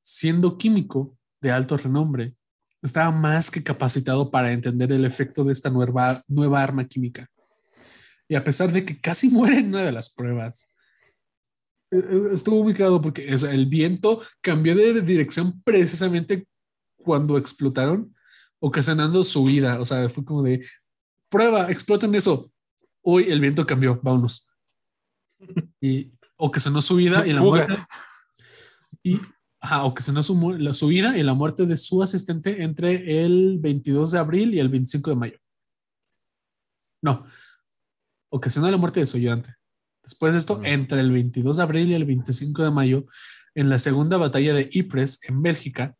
Siendo químico de alto renombre, estaba más que capacitado para entender el efecto de esta nueva, nueva arma química. Y a pesar de que casi [laughs] muere en una de las pruebas, e, e, estuvo ubicado porque el viento cambió de dirección precisamente cuando explotaron, ocasionando su vida. O sea, fue como de prueba, exploten eso. Hoy el viento cambió, vámonos. Y ocasionó su vida y la muerte. Y ocasionó su, la, su vida y la muerte de su asistente entre el 22 de abril y el 25 de mayo. No, ocasionó la muerte de su ayudante. Después de esto, entre el 22 de abril y el 25 de mayo, en la segunda batalla de Ypres, en Bélgica,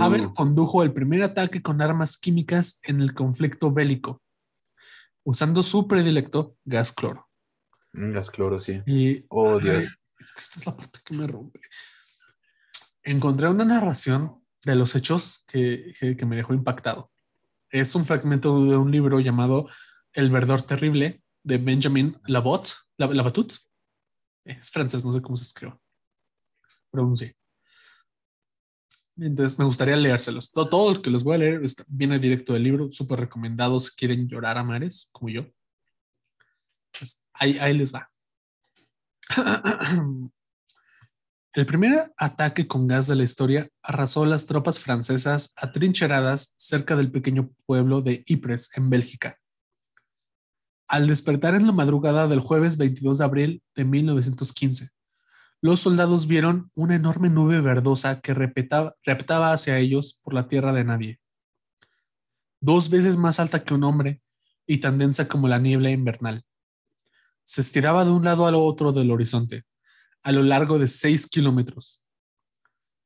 Haber condujo el primer ataque con armas químicas en el conflicto bélico, usando su predilecto gas cloro. Mm, gas cloro, sí. Y, oh, Es que esta es la parte que me rompe. Encontré una narración de los hechos que, me dejó impactado. Es un fragmento de un libro llamado El verdor terrible de Benjamin Labot, Labatut. Es francés, no sé cómo se escribe. Pronuncie. Entonces me gustaría leérselos. Todo, lo que los voy a leer viene directo del libro, súper recomendado si quieren llorar a mares, como yo. Pues, ahí, ahí les va. [clears throat] El primer ataque con gas de la historia arrasó las tropas francesas atrincheradas cerca del pequeño pueblo de Ypres, en Bélgica. Al despertar en la madrugada del jueves 22 de abril de 1915, los soldados vieron una enorme nube verdosa que repetaba, reptaba hacia ellos por la tierra de nadie, dos veces más alta que un hombre y tan densa como la niebla invernal. Se estiraba de un lado al otro del horizonte, a lo largo de seis kilómetros.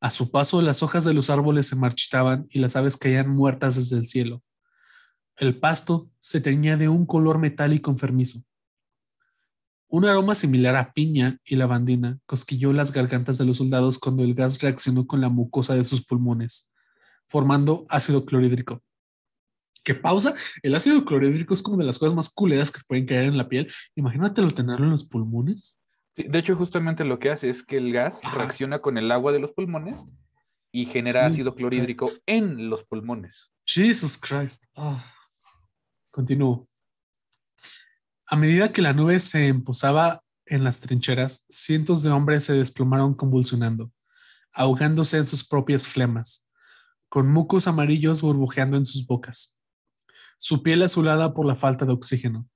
A su paso, las hojas de los árboles se marchitaban y las aves caían muertas desde el cielo. El pasto se teñía de un color metálico enfermizo un aroma similar a piña y lavandina cosquilló las gargantas de los soldados cuando el gas reaccionó con la mucosa de sus pulmones, formando ácido clorhídrico. ¿Qué pausa? El ácido clorhídrico es como de las cosas más culeras que pueden caer en la piel. Imagínatelo tenerlo en los pulmones. De hecho, justamente lo que hace es que el gas reacciona con el agua de los pulmones y genera ácido clorhídrico en los pulmones. Jesus Christ. Ah. Continúo. A medida que la nube se emposaba en las trincheras, cientos de hombres se desplomaron convulsionando, ahogándose en sus propias flemas, con mucos amarillos burbujeando en sus bocas, su piel azulada por la falta de oxígeno.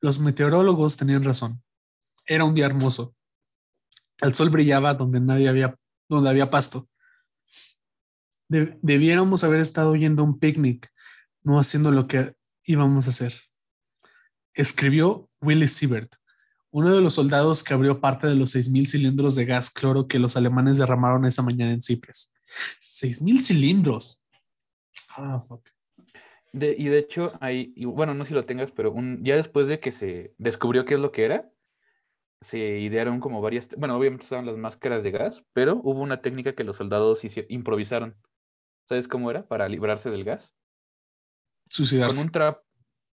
Los meteorólogos tenían razón. Era un día hermoso. El sol brillaba donde nadie había, donde había pasto. debiéramos haber estado yendo a un picnic, no haciendo lo que íbamos a hacer escribió Willy Siebert, uno de los soldados que abrió parte de los 6.000 cilindros de gas cloro que los alemanes derramaron esa mañana en Cipres. ¡6.000 cilindros! Ah, fuck. y de hecho, hay, y bueno, no sé si lo tengas, pero un, ya después de que se descubrió qué es lo que era, se idearon como varias, bueno, obviamente estaban las máscaras de gas, pero hubo una técnica que los soldados improvisaron. ¿Sabes cómo era? Para librarse del gas. Suicidarse. Con un trap,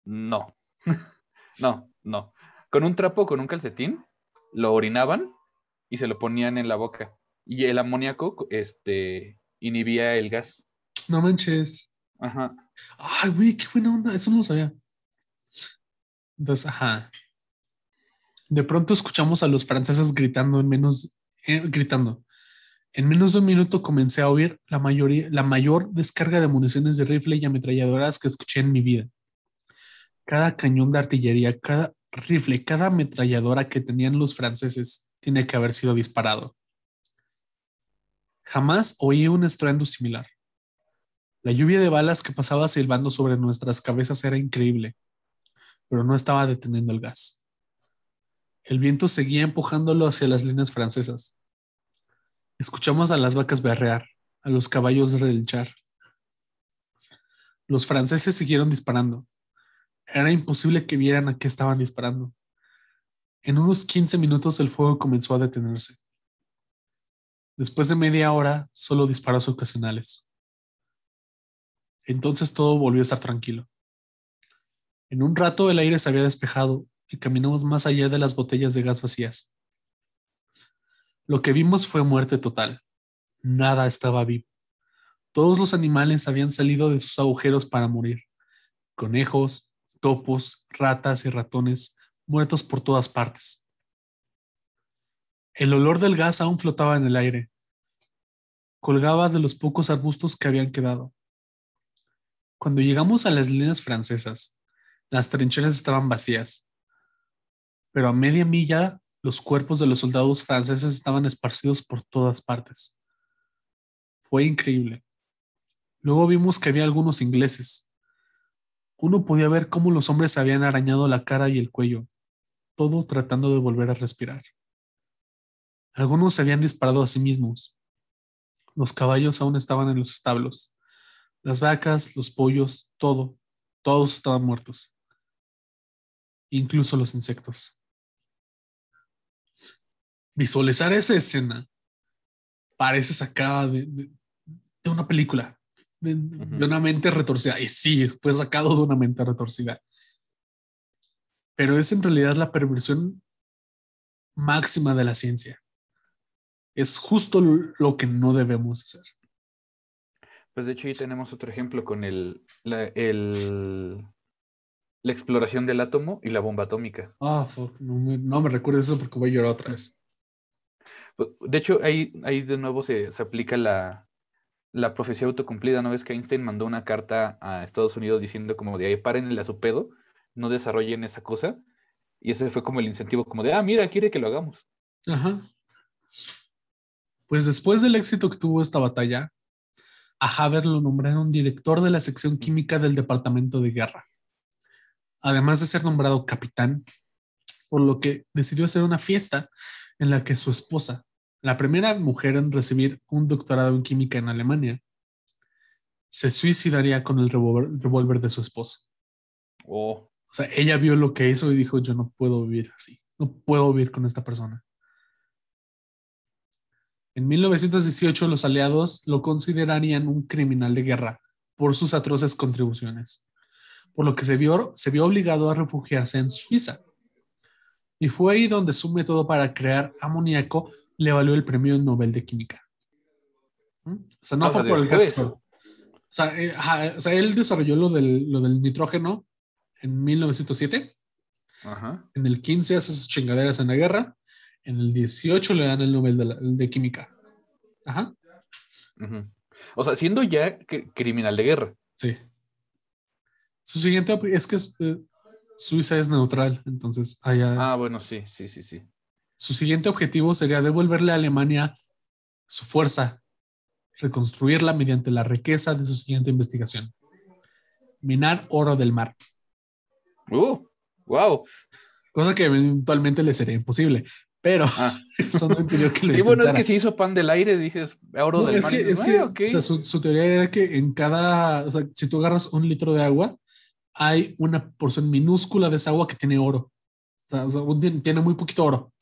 no. [laughs] No, no. Con un trapo, con un calcetín, lo orinaban y se lo ponían en la boca. Y el amoníaco, este, inhibía el gas. No manches. Ajá. Ay, güey, qué buena onda. Eso no lo sabía. Entonces, ajá. De pronto escuchamos a los franceses gritando en menos, eh, gritando. En menos de un minuto comencé a oír la, mayoría, la mayor descarga de municiones de rifle y ametralladoras que escuché en mi vida cada cañón de artillería, cada rifle, cada ametralladora que tenían los franceses tiene que haber sido disparado. Jamás oí un estruendo similar. La lluvia de balas que pasaba silbando sobre nuestras cabezas era increíble, pero no estaba deteniendo el gas. El viento seguía empujándolo hacia las líneas francesas. Escuchamos a las vacas berrear, a los caballos relinchar. Los franceses siguieron disparando. Era imposible que vieran a qué estaban disparando. En unos 15 minutos el fuego comenzó a detenerse. Después de media hora, solo disparos ocasionales. Entonces todo volvió a estar tranquilo. En un rato el aire se había despejado y caminamos más allá de las botellas de gas vacías. Lo que vimos fue muerte total. Nada estaba vivo. Todos los animales habían salido de sus agujeros para morir. Conejos, topos, ratas y ratones muertos por todas partes. El olor del gas aún flotaba en el aire. Colgaba de los pocos arbustos que habían quedado. Cuando llegamos a las líneas francesas, las trincheras estaban vacías, pero a media milla los cuerpos de los soldados franceses estaban esparcidos por todas partes. Fue increíble. Luego vimos que había algunos ingleses, uno podía ver cómo los hombres habían arañado la cara y el cuello, todo tratando de volver a respirar. Algunos se habían disparado a sí mismos. Los caballos aún estaban en los establos. Las vacas, los pollos, todo, todos estaban muertos. Incluso los insectos. Visualizar esa escena parece sacada de una película de, una mente retorcida. Y sí, fue sacado de una mente retorcida. Pero es en realidad la perversión máxima de la ciencia. Es justo lo que no debemos hacer. Pues de hecho ahí tenemos otro ejemplo con el, la, la exploración del átomo y la bomba atómica. Ah, no me, no recuerdo eso porque voy a llorar otra vez. Pues, de hecho, ahí, ahí de nuevo se aplica la, la profecía autocumplida, ¿no Es que Einstein mandó una carta a Estados Unidos diciendo como de ahí paren el azupedo, no desarrollen esa cosa? Y ese fue como el incentivo, como de, ah, mira, quiere que lo hagamos. Pues después del éxito que tuvo esta batalla, a Haber lo nombraron director de la sección química del Departamento de Guerra, además de ser nombrado capitán, por lo que decidió hacer una fiesta en la que su esposa, la primera mujer en recibir un doctorado en química en Alemania, se suicidaría con el revólver de su esposo. Oh. O sea, ella vio lo que hizo y dijo, yo no puedo vivir así, no puedo vivir con esta persona. En 1918 los aliados lo considerarían un criminal de guerra por sus atroces contribuciones, por lo que se vio, se vio obligado a refugiarse en Suiza. Y fue ahí donde su método para crear amoníaco le valió el premio Nobel de Química. ¿Mm? O sea, no ah, fue por el gas. Eh, o, sea, él desarrolló lo del, lo del nitrógeno en 1907. En el 15 hace sus chingaderas en la guerra. En el 18 le dan el Nobel de, Química. Ajá. O sea, siendo ya criminal de guerra. Sí. Su siguiente es que eh, Suiza es neutral, entonces allá. Ah, bueno, sí, sí, sí, sí. Su siguiente objetivo sería devolverle a Alemania su fuerza, reconstruirla mediante la riqueza de su siguiente investigación. Minar oro del mar. ¡Uh! ¡Wow! Cosa que eventualmente le sería imposible, pero ah. [laughs] eso no impidió que lo Y bueno, es que si hizo pan del aire, dices, oro del mar. es que, ah, o sea, su, teoría era que en cada, o sea, si tú agarras un litro de agua, hay una porción minúscula de esa agua que tiene oro. O sea, tiene muy poquito oro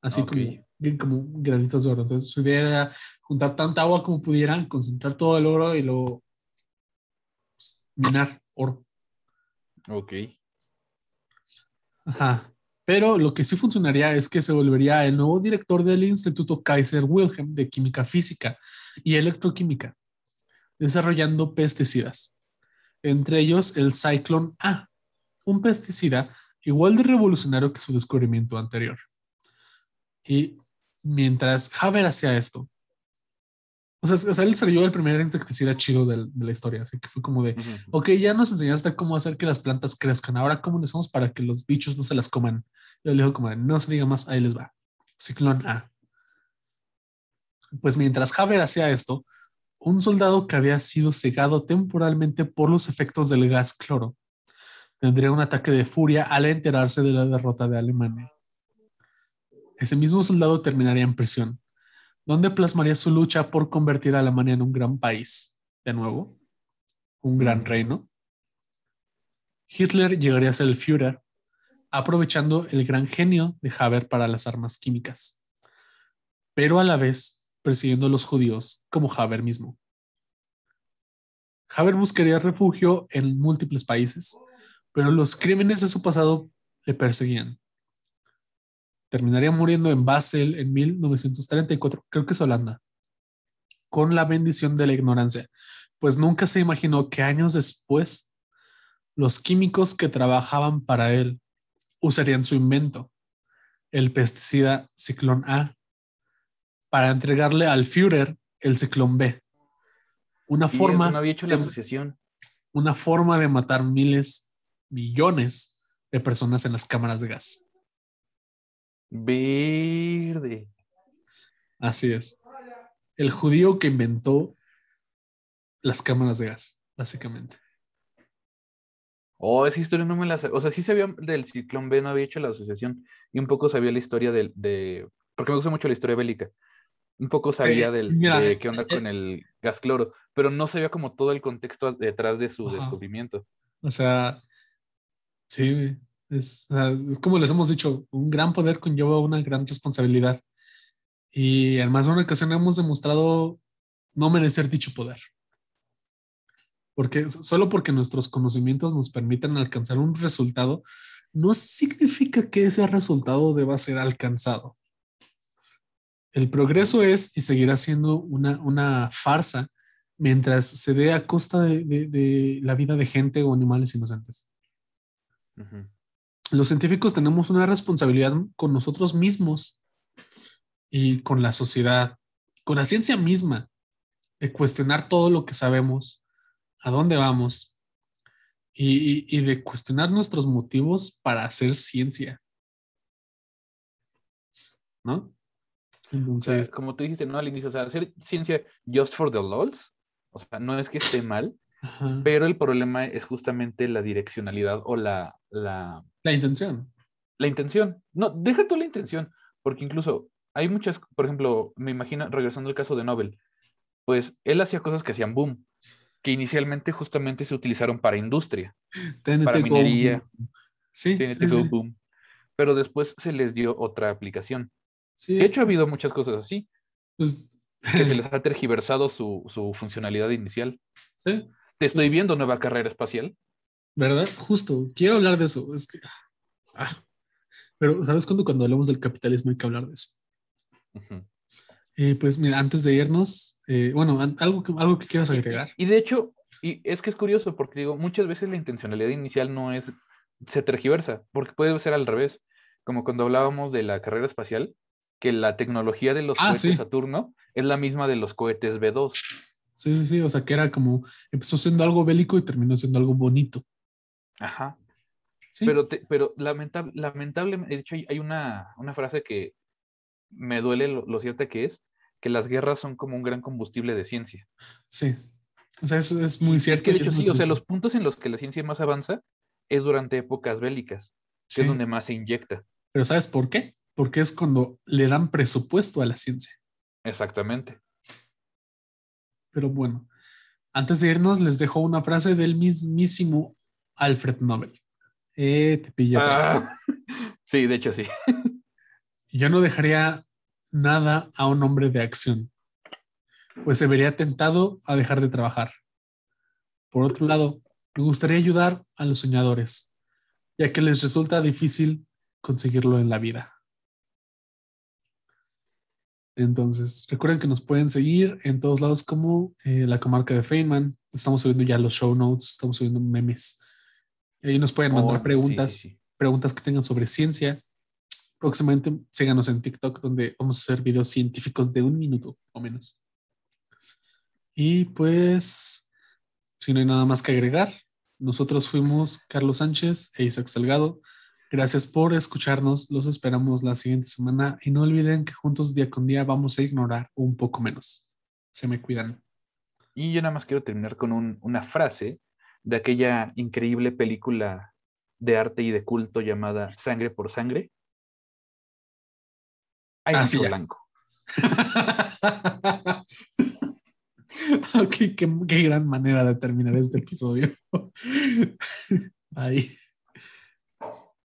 así ah, como, granitos de oro. Entonces, su idea era juntar tanta agua como pudieran, concentrar todo el oro y luego pues, minar oro. Ok. Ajá. Pero lo que sí funcionaría es que se volvería el nuevo director del Instituto Kaiser Wilhelm de Química Física y Electroquímica, desarrollando pesticidas, entre ellos el Cyclone A, un pesticida igual de revolucionario que su descubrimiento anterior. Y mientras Haber hacía esto, o sea, él salió el primer insecticida chido de, la historia, así que fue como de, ok, ya nos enseñaste cómo hacer que las plantas crezcan, ahora cómo le hacemos para que los bichos no se las coman. Yo le dijo como, no se diga más, ahí les va. Ciclón A. Pues mientras Haber hacía esto, un soldado que había sido cegado temporalmente por los efectos del gas cloro tendría un ataque de furia al enterarse de la derrota de Alemania ese mismo soldado terminaría en prisión, donde plasmaría su lucha por convertir a Alemania en un gran país, de nuevo, un gran mm. reino. Hitler llegaría a ser el Führer, aprovechando el gran genio de Haber para las armas químicas, pero a la vez persiguiendo a los judíos como Haber mismo. Haber buscaría refugio en múltiples países, pero los crímenes de su pasado le perseguían terminaría muriendo en Basel en 1934, creo que es Holanda, con la bendición de la ignorancia, pues nunca se imaginó que años después los químicos que trabajaban para él usarían su invento, el pesticida ciclón A, para entregarle al Führer el ciclón B. Una forma... No había hecho la asociación. Una forma de matar miles, millones de personas en las cámaras de gas. Verde. Así es. El judío que inventó las cámaras de gas, básicamente. Oh, esa historia no me la O sea, sí sabía del ciclón B, no había hecho la asociación. Y un poco sabía la historia del. De... Porque me gusta mucho la historia bélica. Un poco sabía del, de eh, qué onda eh, con el gas cloro. Pero no sabía como todo el contexto detrás de su descubrimiento. O sea, sí, Ah, es, como les hemos dicho, un gran poder conlleva una gran responsabilidad. Y en de una ocasión hemos demostrado no merecer dicho poder. Porque solo porque nuestros conocimientos nos permiten alcanzar un resultado, no significa que ese resultado deba ser alcanzado. El progreso es y seguirá siendo una, farsa mientras se dé a costa de, la vida de gente o animales inocentes los científicos tenemos una responsabilidad con nosotros mismos y con la sociedad, con la ciencia misma, de cuestionar todo lo que sabemos, a dónde vamos y, de cuestionar nuestros motivos para hacer ciencia. ¿No? Entonces, como tú dijiste, ¿no? Al inicio, hacer ciencia just for the lols, o sea, no es que esté mal, pero el problema es justamente la direccionalidad o la, la... intención. La intención. No, deja tú la intención, porque incluso hay muchas, por ejemplo, me imagino, regresando al caso de Nobel, pues él hacía cosas que hacían boom, que inicialmente justamente se utilizaron para industria, para minería. Sí, sí, Boom. Pero después se les dio otra aplicación. Sí, de hecho, ha habido muchas cosas así. Pues, que se [laughs] les ha tergiversado su, su funcionalidad inicial. Sí. Te estoy viendo nueva carrera espacial. ¿Verdad? Justo, quiero hablar de eso. Ah, pero, ¿sabes cuando, cuando hablamos del capitalismo hay que hablar de eso? Eh, pues mira, antes de irnos, eh, bueno, algo que, algo que quieras agregar. Y, de hecho, y es que es curioso, porque digo, muchas veces la intencionalidad inicial no es, se tergiversa, porque puede ser al revés, como cuando hablábamos de la carrera espacial, que la tecnología de los ah, cohetes Saturno es la misma de los cohetes B2. Sí, sí, sí. O sea, que era como, empezó siendo algo bélico y terminó siendo algo bonito. Ajá. Pero, pero lamentable, lamentablemente, de hecho, hay una, frase que me duele lo, cierta que es, que las guerras son como un gran combustible de ciencia. Sí. O sea, eso es muy cierto. que de hecho, sí, o sea, los puntos en los que la ciencia más avanza es durante épocas bélicas, que es donde más se inyecta. Pero ¿sabes por qué? Porque es cuando le dan presupuesto a la ciencia. Exactamente. Pero bueno, antes de irnos les dejo una frase del mismísimo Alfred Nobel. Eh, te pilla. Ah, [laughs] sí, de hecho sí. Yo no dejaría nada a un hombre de acción, pues se vería tentado a dejar de trabajar. Por otro lado, me gustaría ayudar a los soñadores, ya que les resulta difícil conseguirlo en la vida. Entonces, recuerden que nos pueden seguir en todos lados como eh, la comarca de Feynman. Estamos subiendo ya los show notes, estamos subiendo memes. Ahí nos pueden mandar oh, preguntas, preguntas que tengan sobre ciencia. Próximamente síganos en TikTok, donde vamos a hacer videos científicos de un minuto o menos. Y pues, si no hay nada más que agregar, nosotros fuimos Carlos Sánchez e Isaac Salgado. Gracias por escucharnos. Los esperamos la siguiente semana y no olviden que juntos día con día vamos a ignorar un poco menos. Se me cuidan. Y yo nada más quiero terminar con una frase de aquella increíble película de arte y de culto llamada Sangre por Sangre. Hay ah, blanco. [laughs] ok, qué, gran manera de terminar este episodio. [laughs] ahí